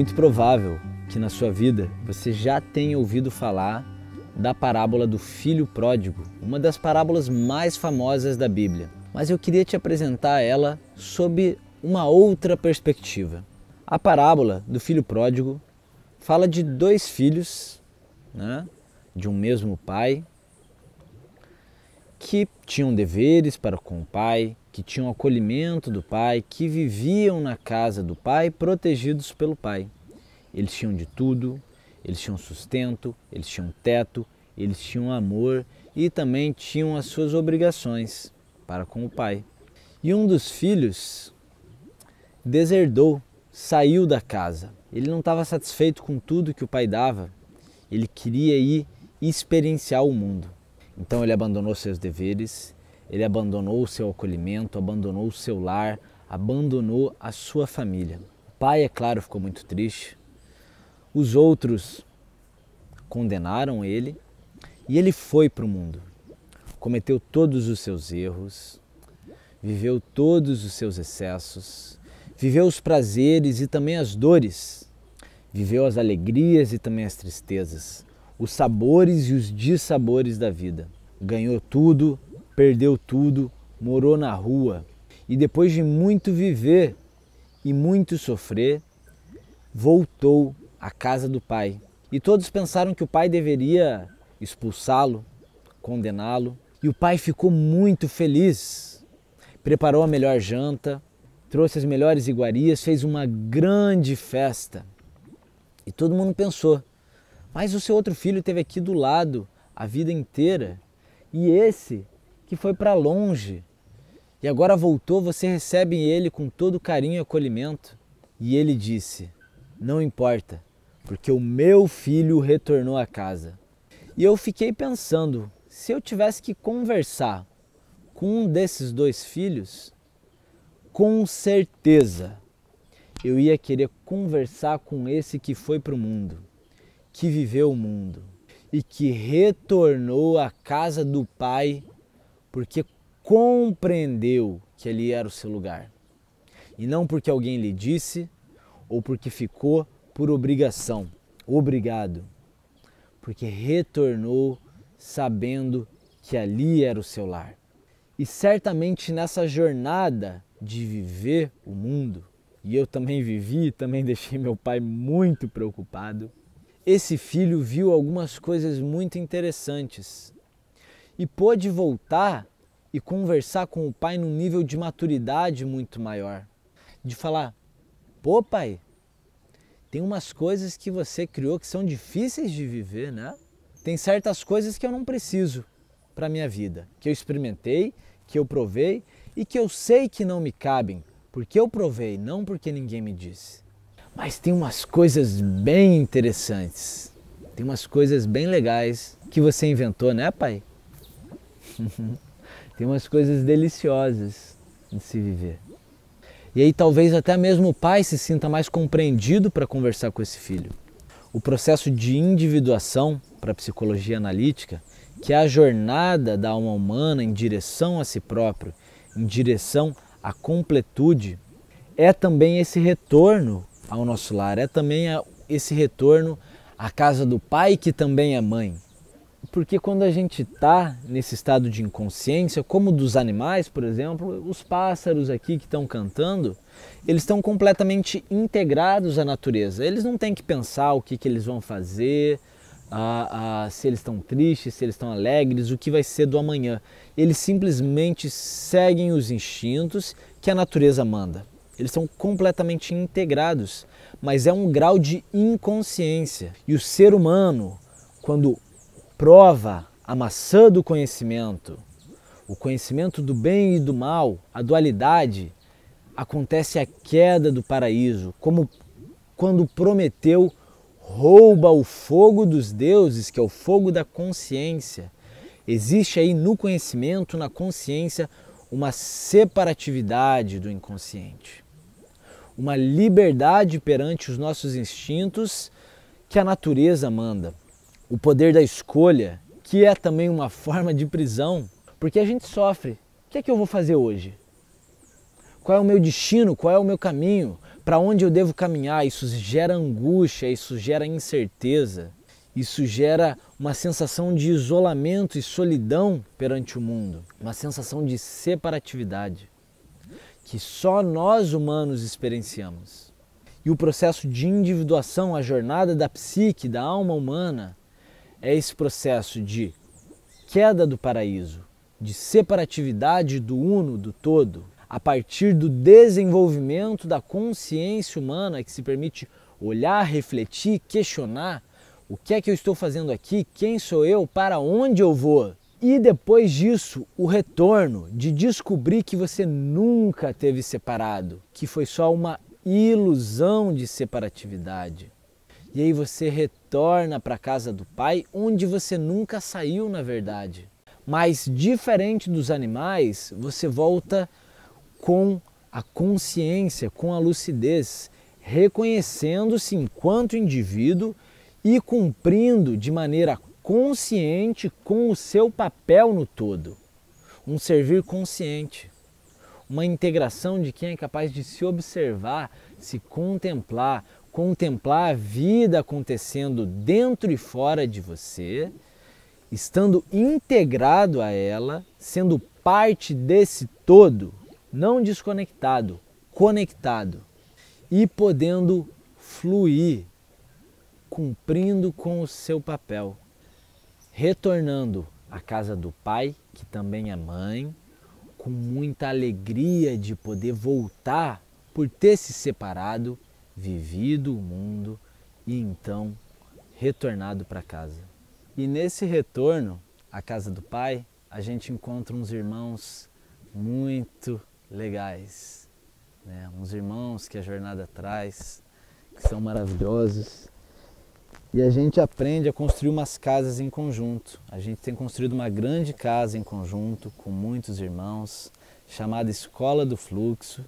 muito provável que na sua vida você já tenha ouvido falar da parábola do filho pródigo, uma das parábolas mais famosas da Bíblia. Mas eu queria te apresentar ela sob uma outra perspectiva. A parábola do filho pródigo fala de dois filhos, né, de um mesmo pai, que tinham deveres para com o pai, que tinham acolhimento do Pai, que viviam na casa do Pai, protegidos pelo Pai. Eles tinham de tudo, eles tinham sustento, eles tinham teto, eles tinham amor e também tinham as suas obrigações para com o Pai. E um dos filhos deserdou, saiu da casa. Ele não estava satisfeito com tudo que o pai dava, ele queria ir experienciar o mundo. Então ele abandonou seus deveres, ele abandonou o seu acolhimento, abandonou o seu lar, abandonou a sua família. O pai, é claro, ficou muito triste. Os outros condenaram ele e ele foi para o mundo. Cometeu todos os seus erros, viveu todos os seus excessos, viveu os prazeres e também as dores, viveu as alegrias e também as tristezas, os sabores e os dissabores da vida. Ganhou tudo, perdeu tudo, morou na rua e depois de muito viver e muito sofrer, voltou à casa do pai. E todos pensaram que o pai deveria expulsá-lo, condená-lo. E o pai ficou muito feliz. Preparou a melhor janta, trouxe as melhores iguarias, fez uma grande festa. E todo mundo pensou: mas o seu outro filho teve aqui do lado a vida inteira e esse que foi para longe e agora voltou, você recebe ele com todo carinho e acolhimento. E ele disse: Não importa, porque o meu filho retornou à casa. E eu fiquei pensando: se eu tivesse que conversar com um desses dois filhos, com certeza eu ia querer conversar com esse que foi para o mundo, que viveu o mundo e que retornou à casa do Pai porque compreendeu que ali era o seu lugar. E não porque alguém lhe disse ou porque ficou por obrigação, obrigado, porque retornou sabendo que ali era o seu lar. E certamente nessa jornada de viver o mundo, e eu também vivi, também deixei meu pai muito preocupado. Esse filho viu algumas coisas muito interessantes e pôde voltar e conversar com o pai num nível de maturidade muito maior. De falar: pô, pai, tem umas coisas que você criou que são difíceis de viver, né? Tem certas coisas que eu não preciso para minha vida, que eu experimentei, que eu provei e que eu sei que não me cabem, porque eu provei, não porque ninguém me disse. Mas tem umas coisas bem interessantes. Tem umas coisas bem legais que você inventou, né, pai? Tem umas coisas deliciosas de se viver. E aí talvez até mesmo o pai se sinta mais compreendido para conversar com esse filho. O processo de individuação para a psicologia analítica, que é a jornada da alma humana em direção a si próprio, em direção à completude, é também esse retorno ao nosso lar, é também esse retorno à casa do pai que também é mãe, porque quando a gente está nesse estado de inconsciência, como dos animais, por exemplo, os pássaros aqui que estão cantando, eles estão completamente integrados à natureza. Eles não têm que pensar o que, que eles vão fazer, a, a, se eles estão tristes, se eles estão alegres, o que vai ser do amanhã. Eles simplesmente seguem os instintos que a natureza manda. Eles são completamente integrados, mas é um grau de inconsciência. E o ser humano, quando prova, a maçã do conhecimento, o conhecimento do bem e do mal, a dualidade, acontece a queda do paraíso, como quando Prometeu rouba o fogo dos deuses, que é o fogo da consciência. Existe aí no conhecimento, na consciência, uma separatividade do inconsciente, uma liberdade perante os nossos instintos que a natureza manda o poder da escolha, que é também uma forma de prisão, porque a gente sofre. O que é que eu vou fazer hoje? Qual é o meu destino? Qual é o meu caminho? Para onde eu devo caminhar? Isso gera angústia, isso gera incerteza, isso gera uma sensação de isolamento e solidão perante o mundo, uma sensação de separatividade que só nós humanos experienciamos. E o processo de individuação, a jornada da psique, da alma humana, é esse processo de queda do paraíso, de separatividade do uno, do todo, a partir do desenvolvimento da consciência humana que se permite olhar, refletir, questionar o que é que eu estou fazendo aqui, quem sou eu, para onde eu vou. E depois disso, o retorno de descobrir que você nunca teve separado, que foi só uma ilusão de separatividade. E aí você retorna para a casa do pai, onde você nunca saiu, na verdade. Mas diferente dos animais, você volta com a consciência, com a lucidez, reconhecendo-se enquanto indivíduo e cumprindo de maneira consciente com o seu papel no todo. Um servir consciente, uma integração de quem é capaz de se observar, se contemplar, contemplar a vida acontecendo dentro e fora de você, estando integrado a ela, sendo parte desse todo, não desconectado, conectado e podendo fluir, cumprindo com o seu papel, retornando à casa do pai, que também é mãe, com muita alegria de poder voltar por ter se separado vivido o mundo e então retornado para casa. E nesse retorno à casa do Pai, a gente encontra uns irmãos muito legais, né? uns irmãos que a jornada traz, que são maravilhosos. E a gente aprende a construir umas casas em conjunto. A gente tem construído uma grande casa em conjunto com muitos irmãos, chamada Escola do Fluxo,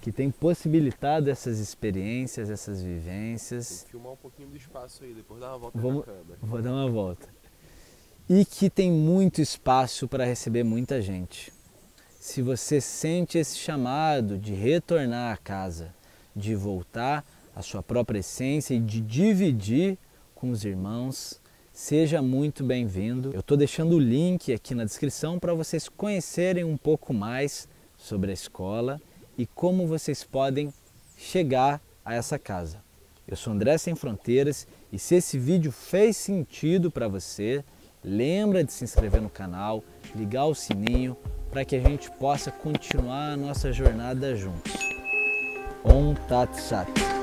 que tem possibilitado essas experiências, essas vivências. Vou filmar um pouquinho do espaço aí, depois dá uma volta Vamos, na câmera. Vou dar uma volta. E que tem muito espaço para receber muita gente. Se você sente esse chamado de retornar à casa, de voltar à sua própria essência e de dividir com os irmãos, seja muito bem-vindo. Eu estou deixando o link aqui na descrição para vocês conhecerem um pouco mais sobre a escola e como vocês podem chegar a essa casa. Eu sou André Sem Fronteiras e se esse vídeo fez sentido para você, lembra de se inscrever no canal, ligar o sininho para que a gente possa continuar a nossa jornada juntos. Om Tat Sat.